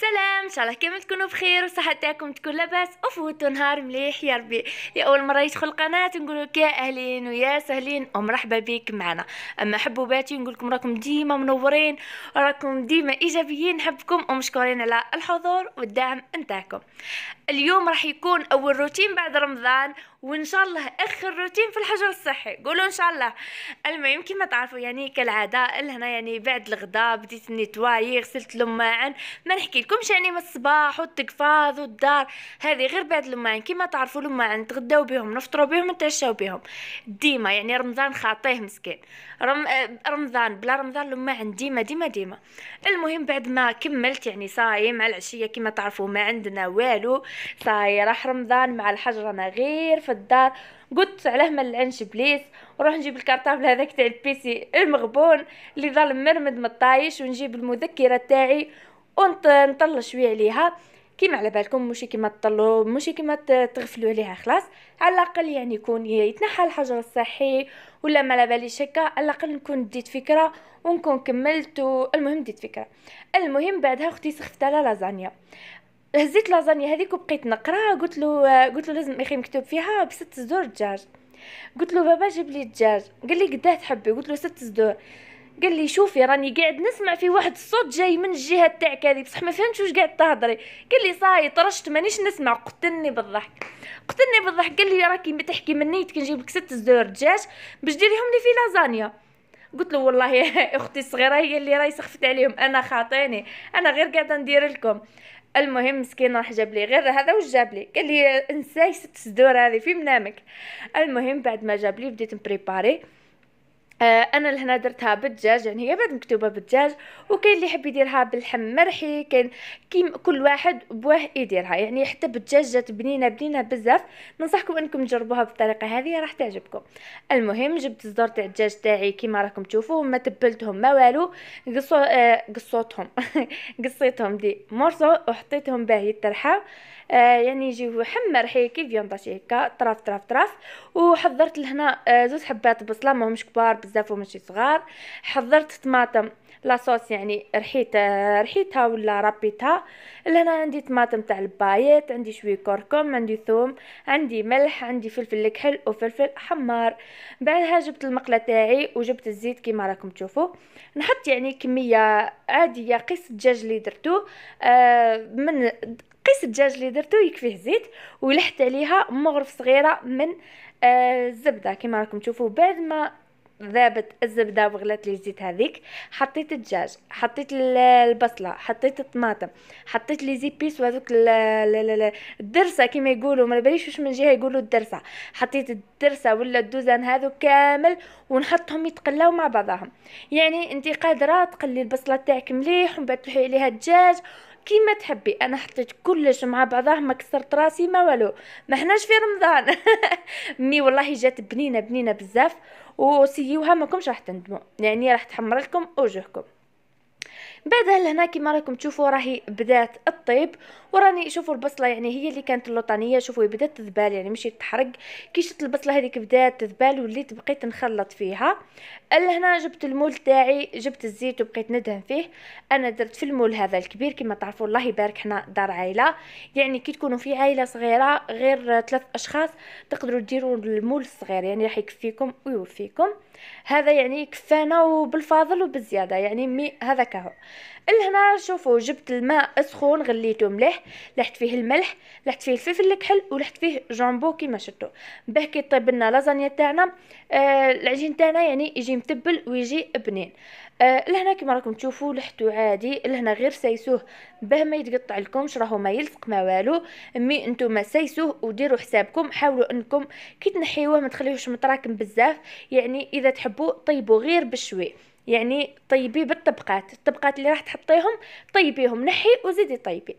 سلام ان شاء الله كامل تكونوا بخير وصحة تاعكم تكون لاباس وفوتوا نهار مليح يا ربي اول مره يدخل القناه نقول لك يا اهلين ويا سهلين ومرحبا بك معنا اما حبوباتي نقول لكم راكم ديما منورين راكم ديما ايجابيين نحبكم ومشكورين على الحضور والدعم نتاعكم اليوم راح يكون اول روتين بعد رمضان وان شاء الله اخر روتين في الحجر الصحي قولوا ان شاء الله المهم كما تعرفوا يعني كالعاده لهنا يعني بعد الغداء بديت نيتواي غسلت لماعن ما نحكي لكمش يعني من الصباح والتقفاض والدار هذه غير بعد لماعن كما تعرفوا لماعن نتغداو بهم نفطروا بهم نتعشاو بهم ديما يعني رمضان خاطيه مسكين رم... آه، رمضان بلا رمضان لماعن ديما ديما ديما المهم بعد ما كملت يعني صايم على العشيه كما تعرفوا ما عندنا والو صاي راح رمضان مع الحجر رانا غير في الدار قلت علاه ما نلعنش بليس وروح نجيب الكارطابل هذاك تاع البيسي المغبون اللي ظل مرمد مطايش ونجيب المذكره تاعي ونطل شويه عليها كيما على بالكم مش كيما تطلوا مش كيما تغفلوا عليها خلاص على الاقل يعني يكون يتنحى الحجر الصحي ولا ما على باليش هكا على الاقل نكون ديت فكره ونكون كملت المهم ديت فكره المهم بعدها اختي سخفت على لازانيا هزيت لازانيا هذيك وبقيت نقرا قلت له قلت له لازم اخي مكتوب فيها بست صدور دجاج قلت له بابا جيب لي الدجاج قال لي قداه تحبي قلت له ست صدور قال لي شوفي راني قاعد نسمع في واحد الصوت جاي من الجهه تاعك هذه بصح ما فهمتش واش قاعد تهضري قال لي صاي طرشت مانيش نسمع قتلني بالضحك قتلني بالضحك قال لي راكي تحكي من نيتك نجيب لك ست صدور دجاج باش ديريهم لي في لازانيا قلت له والله يا اختي الصغيره هي اللي راهي سخفت عليهم انا خاطيني انا غير قاعده ندير لكم المهم مسكين راح جاب لي غير هذا واش جاب لي قال لي انساي ست صدور هذه في منامك المهم بعد ما جاب لي بديت نبريباري آه، انا لهنا درتها بالدجاج يعني هي بعد مكتوبه بالدجاج وكاين اللي يحب يديرها باللحم مرحي كاين كيم كل واحد بواه يديرها يعني حتى بالدجاج جات بنينه بنينه بزاف ننصحكم انكم تجربوها بالطريقه هذه راح تعجبكم المهم جبت الزر تاع الدجاج تاعي كيما راكم تشوفوا ما تبلتهم ما والو قصو آه قصوتهم قصيتهم دي مرصو وحطيتهم باه يترحاو آه يعني يجيو حمر حي كيف ينطاشي هكا طرف طرف طرف وحضرت لهنا آه زوج حبات بصله ماهمش كبار بزاف وماشي صغار حضرت طماطم لاصوص يعني رحيت رحيتها ولا ربيتها لهنا عندي طماطم تاع البايت عندي شويه كركم عندي ثوم عندي ملح عندي فلفل الكحل وفلفل حمار بعدها جبت المقله تاعي وجبت الزيت كيما راكم تشوفوا نحط يعني كميه عاديه قيس الدجاج اللي درتو آه من قيس الدجاج اللي درتو يكفيه زيت ولحت عليها مغرف صغيره من آه، الزبده آه كما راكم تشوفوا بعد ما ذابت الزبده وغلات لي الزيت هذيك حطيت الدجاج حطيت البصله حطيت الطماطم حطيت لي زيبيس وهذوك الدرسه كما يقولوا ما باليش واش من جهه يقولوا الدرسه حطيت الدرسه ولا الدوزان هذو كامل ونحطهم يتقلاو مع بعضهم يعني انت قادره تقلي البصله تاعك مليح ومن بعد تروحي عليها الدجاج كيما تحبي انا حطيت كلش مع بعضها ما كسرت راسي ما والو ما حناش في رمضان مي والله جات بنينه بنينه بزاف وسيوها ماكمش راح تندموا يعني راح تحمر لكم وجهكم بعدها لهنا كما راكم تشوفوا راهي بدات الطيب وراني شوفوا البصله يعني هي اللي كانت اللوطانيه شوفوا بدات تذبال يعني مشيت تحرق كي شفت البصله هذيك بدات تذبال وليت بقيت نخلط فيها لهنا جبت المول تاعي جبت الزيت وبقيت ندهن فيه انا درت في المول هذا الكبير كما تعرفوا الله يبارك حنا دار عائله يعني كي تكونوا في عائله صغيره غير ثلاث اشخاص تقدروا ديروا المول الصغير يعني راح يكفيكم ويوفيكم هذا يعني كفانا وبالفاضل وبالزياده يعني مي هذا كهو لهنا شوفوا جبت الماء سخون غليته مليح لحت فيه الملح لحت فيه الفلفل الكحل ولحت فيه جامبو كيما شفتوا باه كي طيب لنا لازانيا تاعنا آه العجين تاعنا يعني يجي متبل ويجي بنين آه لهنا كيما راكم تشوفوا لحتو عادي لهنا غير سايسوه باه ما يتقطع لكمش راهو ما يلصق ما والو مي نتوما سايسوه وديروا حسابكم حاولوا انكم كي تنحيوه ما تخليهوش متراكم بزاف يعني اذا تحبوا طيبوا غير بشوي يعني طيبيه بالطبقات الطبقات اللي راح تحطيهم طيبيهم نحي وزيدي طيبي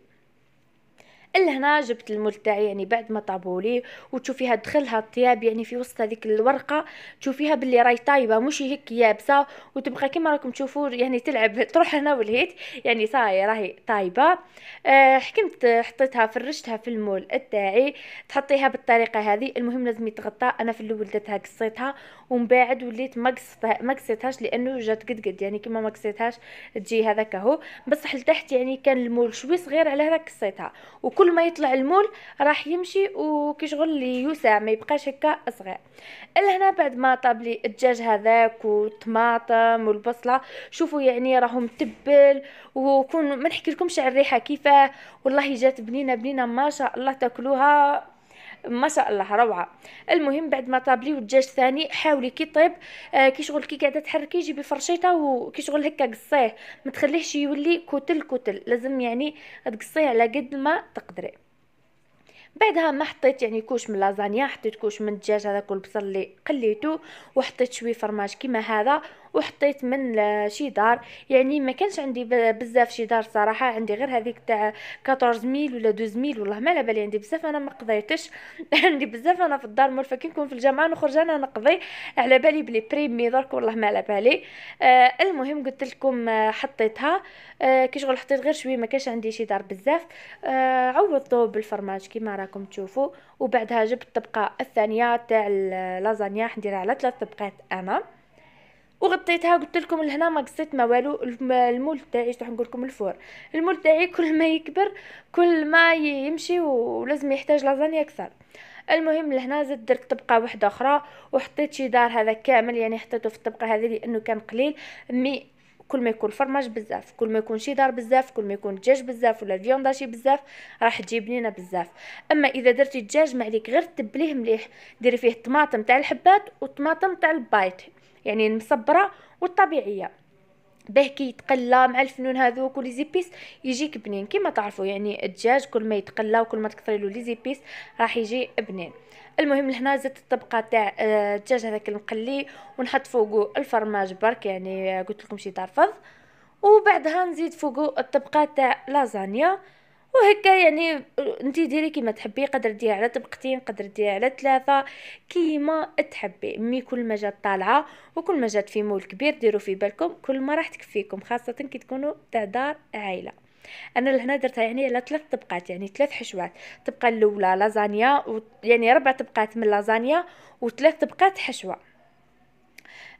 لهنا جبت المول تاعي يعني بعد ما طابولي وتشوفيها دخلها الطياب يعني في وسط هذيك الورقه تشوفيها باللي راهي طايبه مش هيك يابسه وتبقى كما راكم تشوفوا يعني تلعب تروح هنا والهيت يعني صاي راهي طايبه أه حكمت حطيتها فرشتها في المول تاعي تحطيها بالطريقه هذه المهم لازم يتغطى انا في الاول درتها قصيتها ومن بعد وليت ما ما قصيتهاش لانه جات قد قد يعني كما ما قصيتهاش تجي هذاك هو بصح لتحت يعني كان المول شوي صغير على هذاك قصيتها وكل ما يطلع المول راح يمشي وكيشغل لي يوسع ما يبقاش هكا صغير لهنا بعد ما طاب لي الدجاج هذاك والطماطم والبصله شوفوا يعني راهو متبل وكون ما نحكي لكمش على الريحه كيفاه والله جات بنينه بنينه ما شاء الله تاكلوها ما شاء الله روعه المهم بعد ما طابلي الدجاج ثاني حاولي كي طيب آه كي شغل كي قاعده تحركي جيبي فرشيطه وكي شغل هكا قصيه ما تخليهش يولي كتل كتل لازم يعني تقصيه على قد ما تقدري بعدها ما حطيت يعني كوش من لازانيا حطيت كوش من الدجاج كل والبصل اللي قليته وحطيت شويه فرماج كيما هذا وحطيت من شي دار يعني ما كانش عندي بزاف شي دار صراحه عندي غير هذيك تاع 14000 ولا ميل والله ما على بالي عندي بزاف انا ما قضيتش عندي بزاف انا في الدار مول كي نكون في الجامعه نخرج انا نقضي على بالي بلي بريمي درك والله ما على بالي آه المهم قلت لكم آه، حطيتها آه كي شغل حطيت غير شويه ما كانش عندي شي دار بزاف آه عوضته بالفرماج كيما راكم تشوفوا وبعدها جبت الطبقه الثانيه تاع اللازانيا حنديرها على ثلاث طبقات انا وغطيتها قلت لكم لهنا ما قصيت ما والو المول تاعي راح نقول لكم الفور المول تاعي كل ما يكبر كل ما يمشي ولازم يحتاج لازانيا اكثر المهم لهنا زدت درت طبقه واحده اخرى وحطيت شي دار هذا كامل يعني حطيته في الطبقه هذه لانه كان قليل مي كل ما يكون فرماج بزاف كل ما يكون شي دار بزاف كل ما يكون دجاج بزاف ولا شي بزاف راح تجيب لينا بزاف اما اذا درتي الدجاج ما عليك غير تبليه مليح ديري فيه طماطم تاع الحبات وطماطم تاع البايت يعني المصبره والطبيعيه باه كيتقلى مع الفنون هذوك ولي زيبيس يجيك بنين كما تعرفوا يعني الدجاج كل ما يتقلى وكل ما تكثري له لي زيبيس راح يجي بنين المهم لهنا زدت الطبقه تاع آه، الدجاج هذاك المقلي ونحط فوقو الفرماج برك يعني قلت لكم شي طرفض وبعدها نزيد فوقو الطبقه تاع لازانيا وهكا يعني انت ديري كيما تحبي قدر ديري على طبقتين قدر ديري على ثلاثه كيما تحبي مي كل ما جات طالعه وكل ما جات في مول كبير ديروا في بالكم كل ما راح تكفيكم خاصه كي تكونوا تاع دار عائله انا لهنا درتها يعني على ثلاث طبقات يعني ثلاث حشوات الطبقه الاولى لازانيا و... يعني ربع طبقات من لازانيا وثلاث طبقات حشوه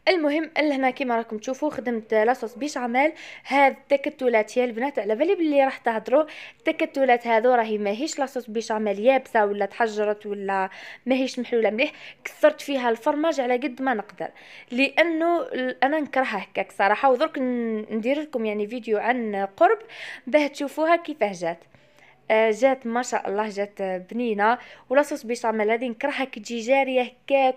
المهم هنا كيما راكم تشوفوا خدمت لاصوص بيش عمال هاد التكتلات يا البنات على بالي بلي راح تهضروا التكتلات هادو راهي ماهيش لاصوص بيش عمال يابسه ولا تحجرت ولا ماهيش محلوله مليح كثرت فيها الفرماج على قد ما نقدر لانه انا نكرهها هكاك صراحه ودرك ندير لكم يعني فيديو عن قرب باه تشوفوها كيفاه جات آه، جات ما شاء الله جات آه، بنينه ولاصوص بيشاميل هذه نكرهها كي تجي جاريه هكاك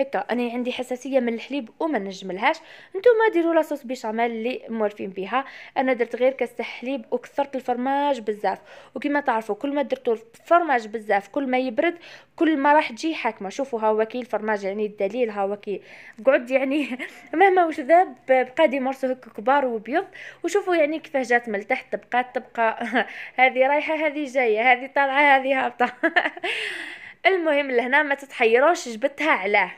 هكا انا عندي حساسيه من الحليب وما نجملهاش نتوما ديروا لاصوص بيشاميل اللي موالفين بها انا درت غير كاس حليب وكثرت الفرماج بزاف وكما تعرفوا كل ما درتو الفرماج بزاف كل ما يبرد كل ما راح تجي حاكمه شوفوا ها كي الفرماج يعني الدليل ها كي قعد يعني مهما واش ذاب بقى دي مرسو هكا كبار وبيض وشوفوا يعني كيفاه جات من تحت تبقى تبقى هذه رايحه هذه جايه هذه طالعه هذه هابطه المهم لهنا ما تتحيروش جبتها علاه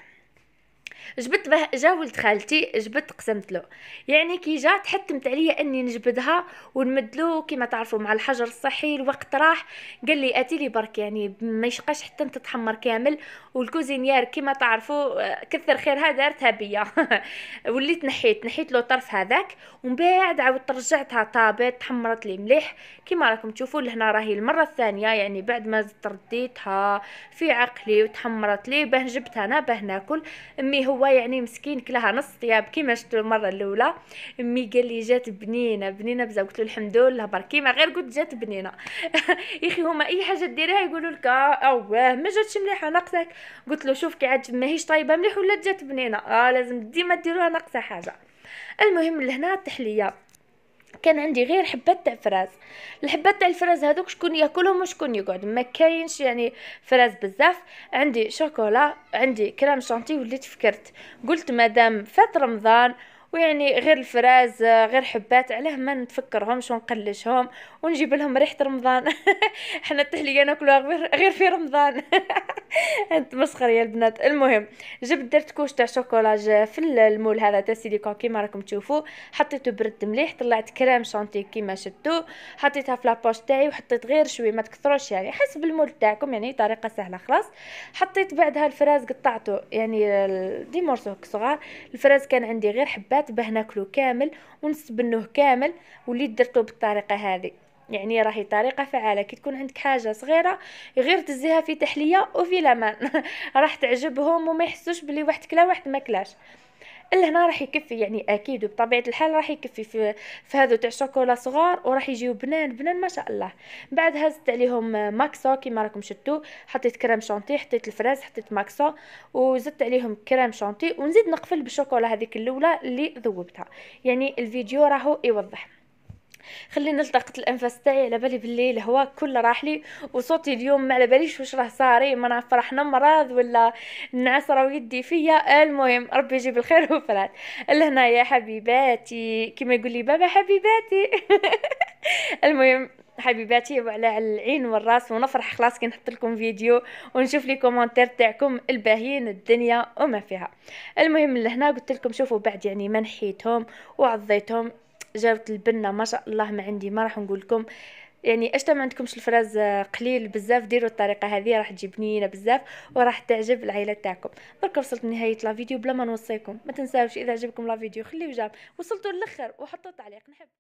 جبت به جا ولد خالتي جبت قسمت له يعني كي جا تحتمت عليا اني نجبدها ونمد له كما تعرفوا مع الحجر الصحي الوقت راح قال لي اتي لي برك يعني ما يشقاش حتى تتحمر كامل والكوزينيار كيما تعرفوا كثر خيرها دارتها بيا وليت نحيت نحيت له طرف هذاك ومن بعد عاودت رجعتها طابت تحمرت لي مليح كيما راكم تشوفوا لهنا راهي المره الثانيه يعني بعد ما رديتها في عقلي وتحمرت لي باه جبتها انا باه ناكل امي هو هو يعني مسكين كلاها نص طياب كيما شفتو المره الاولى امي قال لي جات بنينه بنينه بزاف قلت له الحمد لله برك كيما غير قلت جات بنينه يا اخي هما اي حاجه ديريها يقولوا لك اوه آه، ما جاتش مليحه ناقصك قلت له شوف كي عاد ماهيش طايبه مليح ولا جات بنينه اه لازم ديما ديروها ناقصه حاجه المهم لهنا التحليه كان عندي غير حبات تاع فراز الحبات تاع الفراز هذوك شكون ياكلهم وشكون يقعد ما كاينش يعني فراز بزاف عندي شوكولا عندي كرام شانتي وليت فكرت قلت مادام فات رمضان ويعني غير الفراز غير حبات علاه ما نتفكرهمش ونقلشهم ونجيب لهم ريحه رمضان حنا التحليه ناكلوها غير في رمضان مسخره يا البنات المهم جبت درت كوش تاع شوكولاج في المول هذا تاع سيليكون كيما راكم تشوفوا حطيته برد مليح طلعت كريم شانتي كيما شتو حطيتها في لابوش تاعي وحطيت غير شويه ما تكثروش يعني حسب المول تاعكم يعني طريقه سهله خلاص حطيت بعدها الفراز قطعته يعني دي مورسو صغار الفراز كان عندي غير حبات باه ناكلو كامل ونسبنوه كامل وليت درتو بالطريقه هذه يعني راهي طريقه فعاله كي تكون عندك حاجه صغيره غير تزيها في تحليه وفي لمان راح تعجبهم وما يحسوش بلي واحد كلا واحد ما كلاش لهنا راح يكفي يعني اكيد وبطبيعه الحال راح يكفي في في هذو تاع شوكولا صغار وراح يجيو بنان بنان ما شاء الله بعد هزت عليهم ماكسو كيما راكم شفتوا حطيت كريم شونتي حطيت الفراز حطيت ماكسو وزدت عليهم كريم شونتي ونزيد نقفل بالشوكولا هذيك الاولى اللي ذوبتها يعني الفيديو راهو يوضح خليني نلتقط الانفاس تاعي على بالي باللي الهواء كل راح لي وصوتي اليوم ما على باليش واش راه صاري إيه، ما نعرف راح نمرض ولا النعاس راه يدي فيا المهم ربي يجيب الخير وفرات لهنا يا حبيباتي كما يقول لي بابا حبيباتي المهم حبيباتي وعلى العين والراس ونفرح خلاص كي نحط لكم فيديو ونشوف لي كومونتير تاعكم الباهيين الدنيا وما فيها المهم لهنا قلت لكم شوفوا بعد يعني ما نحيتهم وعضيتهم جابت البنة ما شاء الله ما عندي ما راح نقول لكم يعني اشتا ما عندكمش الفراز آه، قليل بزاف ديروا الطريقه هذه راح تجي بنينه بزاف وراح تعجب العائله تاعكم درك وصلت لنهايه لا فيديو بلا ما نوصيكم ما تنساوش اذا عجبكم لا فيديو خليو جاب وصلتوا للاخر وحطوا تعليق نحبكم